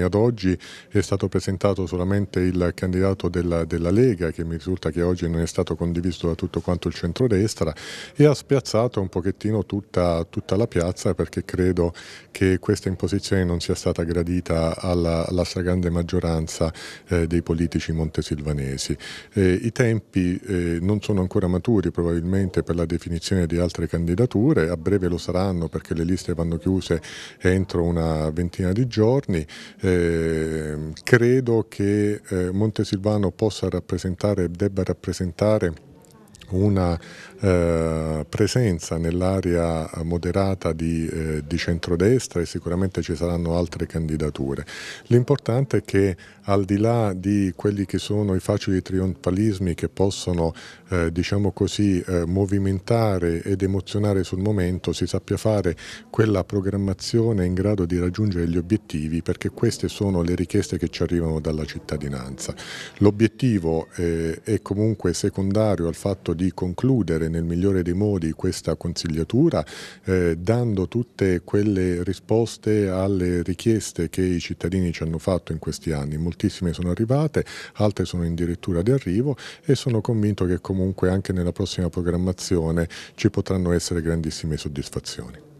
Ad oggi è stato presentato solamente il candidato della, della, Lega che mi risulta che oggi non è stato condiviso da tutto quanto il centrodestra e ha spiazzato un pochettino tutta, tutta la piazza perché credo che questa imposizione non sia stata gradita alla, alla stragrande maggioranza eh, dei politici montesilvanesi. Eh, I tempi eh, non sono ancora maturi probabilmente per la definizione di altre candidature, a breve lo saranno perché le liste vanno chiuse entro una ventina di giorni. Eh, Ehm, credo che eh, Montesilvano possa rappresentare e debba rappresentare una eh, presenza nell'area moderata di, eh, di, centrodestra e sicuramente ci saranno altre candidature. L'importante è che al di là di quelli che sono i facili trionfalismi che possono eh, diciamo così, eh, movimentare ed emozionare sul momento, si sappia fare quella programmazione in grado di raggiungere gli obiettivi perché queste sono le richieste che ci arrivano dalla cittadinanza. L'obiettivo eh, è comunque secondario al fatto di concludere nel migliore dei modi questa consigliatura eh, dando tutte quelle risposte alle richieste che i cittadini ci hanno fatto in questi anni. Moltissime sono arrivate, altre sono addirittura di arrivo e sono convinto che comunque anche nella prossima programmazione ci potranno essere grandissime soddisfazioni.